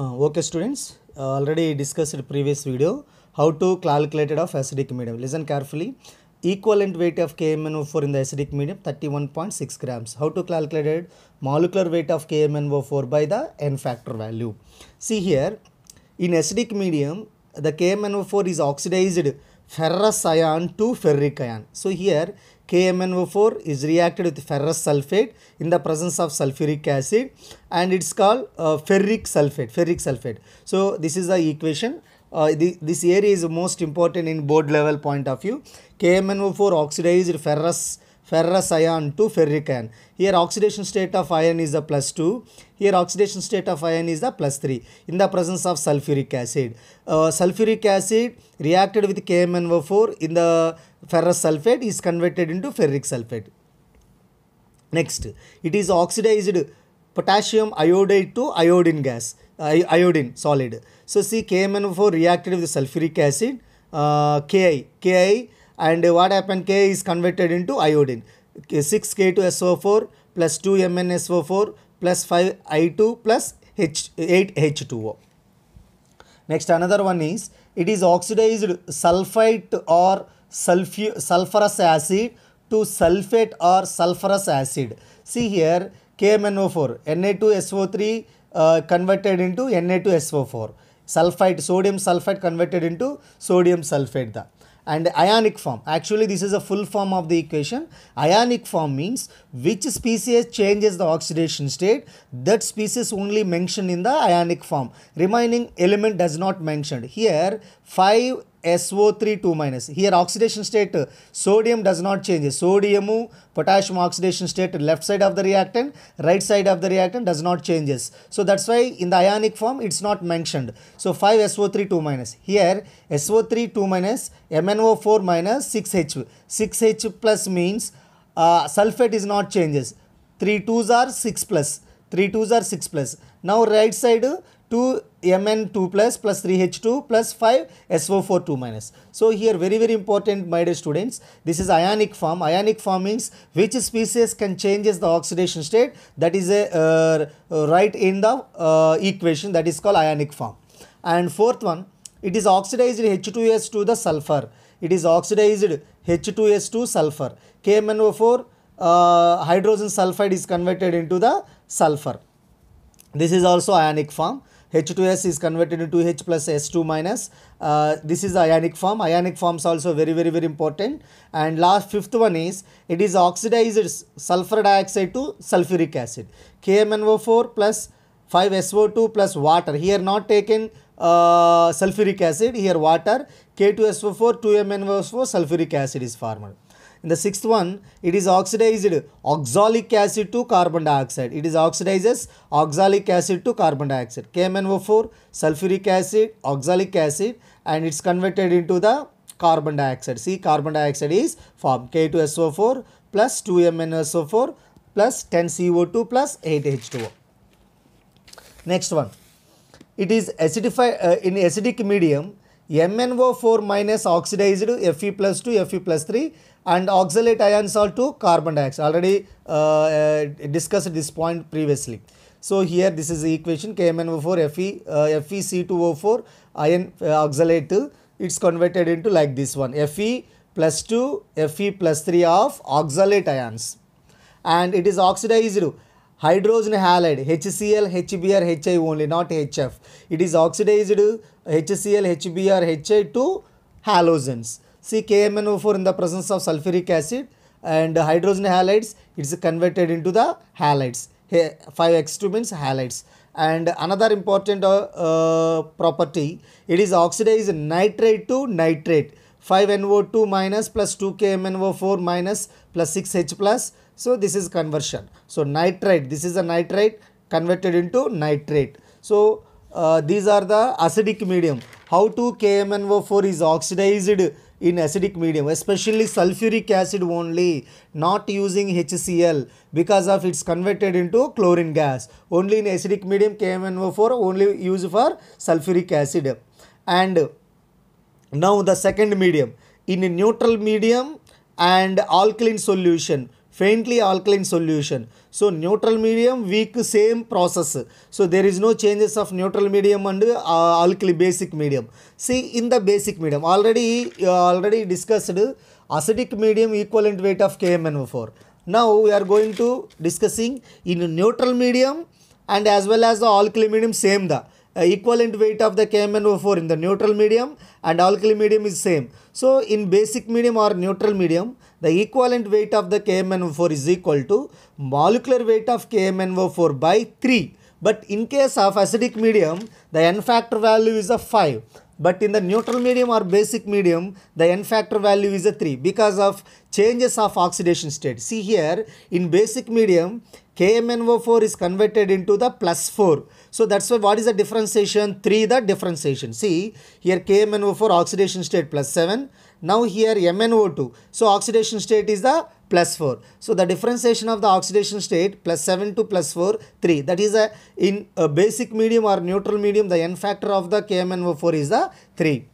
Uh, okay students, uh, already discussed previous video how to calculate of acidic medium. Listen carefully. Equivalent weight of KMnO4 in the acidic medium 31.6 grams. How to calculate it? Molecular weight of KMnO4 by the n factor value. See here, in acidic medium, the KMnO4 is oxidized ferrous ion to ferric ion. So here KMnO4 is reacted with ferrous sulfate in the presence of sulfuric acid and it's called uh, ferric sulfate, ferric sulfate. So this is the equation. Uh, the, this area is most important in board level point of view. KMnO4 oxidized ferrous ferrous ion to ferric ion. Here oxidation state of iron is the plus 2. Here oxidation state of iron is the plus 3 in the presence of sulfuric acid. Uh, sulfuric acid reacted with KMnO4 in the ferrous sulfate is converted into ferric sulfate. Next, it is oxidized potassium iodide to iodine gas, I uh, iodine solid. So see KMnO4 reacted with sulfuric acid, uh, Ki, Ki and what happened K is converted into iodine. 6K2SO4 plus 2 Mn SO plus 5I2 plus H, 8H2O. Next another one is it is oxidized sulfite or sulfurous acid to sulfate or sulfurous acid. See here KMNO4 Na2SO3 uh, converted into Na2SO4 sulfite sodium sulfate converted into sodium sulfate. The and ionic form. Actually, this is a full form of the equation. Ionic form means which species changes the oxidation state, that species only mentioned in the ionic form. Remaining element does not mentioned. Here, 5 SO3 2 minus. Here oxidation state sodium does not change. Sodium potassium oxidation state left side of the reactant, right side of the reactant does not changes. So that's why in the ionic form it's not mentioned. So 5 SO3 2 minus. Here SO3 2 minus MnO4 minus 6H. 6H plus means uh, sulfate is not changes. 3 2s are 6 plus. 3 2s are 6 plus. Now right side 2 Mn2 plus plus 3H2 plus 5 SO42 minus. So here very very important my dear students this is ionic form. Ionic form means which species can changes the oxidation state that is a uh, uh, right in the uh, equation that is called ionic form. And fourth one it is oxidized H2S to the sulfur. It is oxidized H2S to sulfur. KMnO4 uh, hydrogen sulfide is converted into the sulfur. This is also ionic form H2S is converted into H plus S2 minus. Uh, this is ionic form. Ionic forms also very, very, very important. And last fifth one is, it is oxidized sulfur dioxide to sulfuric acid. KMNO4 plus 5SO2 plus water. Here not taken uh, sulfuric acid, here water. K2SO4, 2MNO4, sulfuric acid is formed. In the sixth one, it is oxidized oxalic acid to carbon dioxide. It is oxidizes oxalic acid to carbon dioxide. KMnO4, sulfuric acid, oxalic acid and it's converted into the carbon dioxide. See carbon dioxide is formed K2SO4 plus 2MnSO4 plus 10CO2 plus 8H2O. Next one. It is acidified uh, in acidic medium MnO4 minus oxidized Fe plus 2, Fe plus 3 and oxalate ions salt to carbon dioxide. Already uh, uh, discussed this point previously. So here this is the equation KMnO4 Fe, uh, FeC2O4 uh, oxalate it's converted into like this one Fe plus 2 Fe plus 3 of oxalate ions and it is oxidized Hydrogen halide HCl, HBr, HI only not HF. It is oxidized HCl, HBr, HI to halogens. See KMnO4 in the presence of sulfuric acid and hydrogen halides it is converted into the halides. 5X2 means halides. And another important uh, uh, property it is oxidized nitrate to nitrate. 5NO2 minus plus 2KMNO4 minus plus 6H plus so this is conversion. So nitrite, this is a nitrite converted into nitrate. So uh, these are the acidic medium. How to KMnO4 is oxidized in acidic medium, especially sulfuric acid only, not using HCl because of it's converted into chlorine gas. Only in acidic medium KMnO4 only used for sulfuric acid. And now the second medium, in a neutral medium and alkaline solution, faintly alkaline solution. So neutral medium weak same process. So there is no changes of neutral medium and uh, alkali basic medium. See in the basic medium already you uh, already discussed acidic medium equivalent weight of KMnO4. Now we are going to discussing in neutral medium and as well as the alkali medium same the uh, equivalent weight of the KMnO4 in the neutral medium and alkali medium is same. So in basic medium or neutral medium, the equivalent weight of the KMnO4 is equal to molecular weight of KMnO4 by 3. But in case of acidic medium, the N factor value is a 5 but in the neutral medium or basic medium, the n factor value is a 3 because of changes of oxidation state. See here, in basic medium, KMNO4 is converted into the plus 4. So that's why what is the differentiation? 3 the differentiation. See, here KMNO4 oxidation state plus 7 now here MnO2. So oxidation state is the plus 4. So the differentiation of the oxidation state plus 7 to plus 4, 3. That is a uh, in a uh, basic medium or neutral medium, the n factor of the KMnO4 is the 3.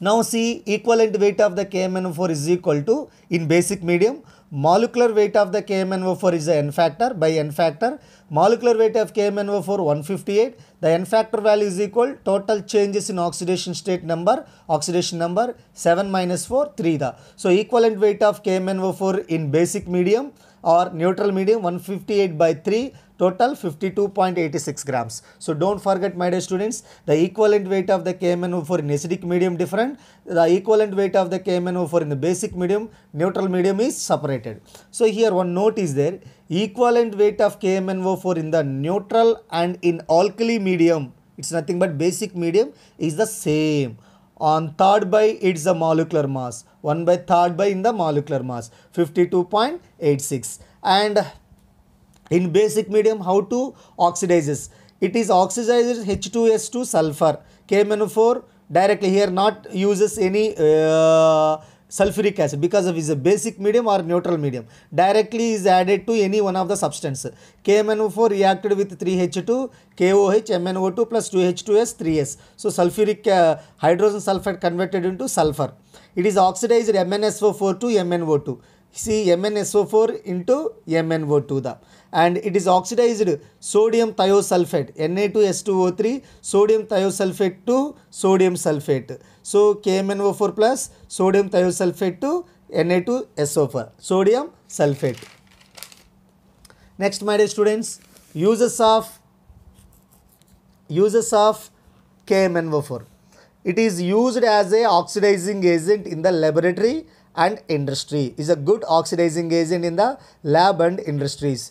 Now see equivalent weight of the KMnO4 is equal to in basic medium molecular weight of the KMnO4 is the n factor by n factor. Molecular weight of KMnO4 158. The n factor value is equal total changes in oxidation state number, oxidation number 7 minus 4, 3 the. So equivalent weight of KMnO4 in basic medium or neutral medium 158 by 3 total 52.86 grams. So don't forget my dear students, the equivalent weight of the KMNO4 in acidic medium different, the equivalent weight of the KMNO4 in the basic medium, neutral medium is separated. So here one note is there, equivalent weight of KMNO4 in the neutral and in alkali medium, it's nothing but basic medium is the same on third by it's the molecular mass 1 by third by in the molecular mass 52.86 and in basic medium, how to oxidizes? It is oxidizes H2S2 sulfur. KMNO4 directly here not uses any uh, sulfuric acid because of is a basic medium or neutral medium directly is added to any one of the substance KMnO4 reacted with 3H2 KOH MnO2 plus 2H2S 3S so sulfuric uh, hydrogen sulfide converted into sulfur it is oxidized MnSO4 to MnO2 see MnSO4 into MnO2 the and it is oxidized sodium thiosulfate Na2S2O3 sodium thiosulfate to sodium sulfate. So KMnO4 plus sodium thiosulfate to Na2SO4 sodium sulfate. Next my dear students uses of uses of KMnO4 It is used as a oxidizing agent in the laboratory and industry. Is a good oxidizing agent in the lab and industries.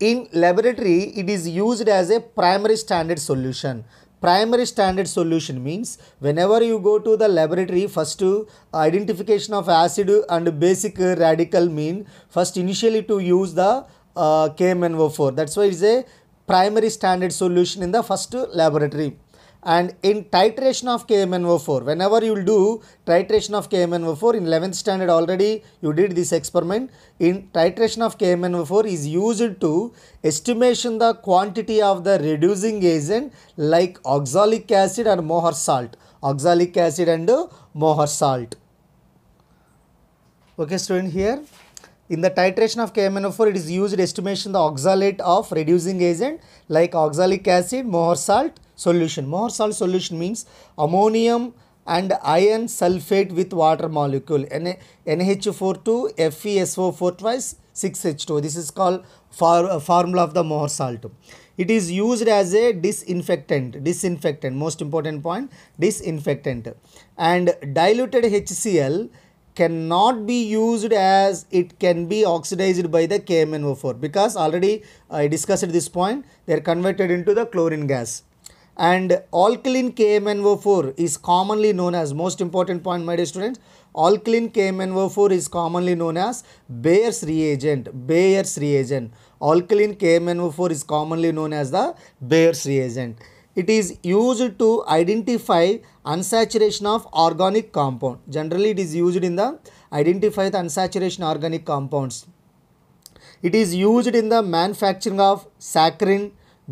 In laboratory, it is used as a primary standard solution. Primary standard solution means whenever you go to the laboratory, first to identification of acid and basic radical mean, first initially to use the uh, KMNO4. That's why it's a primary standard solution in the first laboratory and in titration of KMNO4, whenever you will do titration of KMNO4 in 11th standard already you did this experiment, in titration of KMNO4 is used to estimation the quantity of the reducing agent like oxalic acid and Mohar salt, oxalic acid and Mohar salt. Okay student here, in the titration of KMNO4 it is used estimation the oxalate of reducing agent like oxalic acid, Mohar salt solution. More salt solution means ammonium and iron sulfate with water molecule NH42 FeSO4 twice 6H2. This is called for, uh, formula of the more salt. It is used as a disinfectant, disinfectant, most important point, disinfectant. And diluted HCl cannot be used as it can be oxidized by the KMnO4 because already I discussed this point, they are converted into the chlorine gas and alkaline KMnO4 is commonly known as most important point my dear students alkaline KMnO4 is commonly known as Bayer's reagent Bayer's reagent alkaline KMnO4 is commonly known as the Bayer's reagent it is used to identify unsaturation of organic compound generally it is used in the identify the unsaturation organic compounds it is used in the manufacturing of saccharin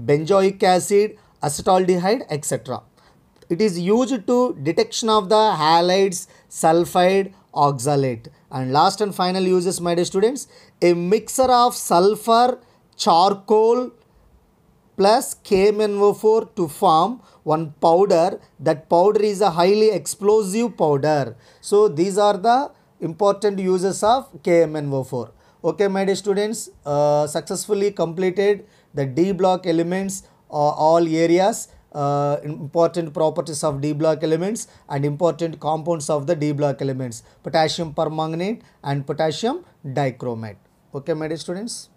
benzoic acid acetaldehyde, etc. It is used to detection of the halides, sulfide, oxalate. And last and final uses, my dear students, a mixer of sulfur, charcoal, plus KMNO4 to form one powder. That powder is a highly explosive powder. So these are the important uses of KMNO4. Okay, my dear students, uh, successfully completed the D block elements all areas uh, important properties of D block elements and important compounds of the D block elements potassium permanganate and potassium dichromate. Okay, my dear students.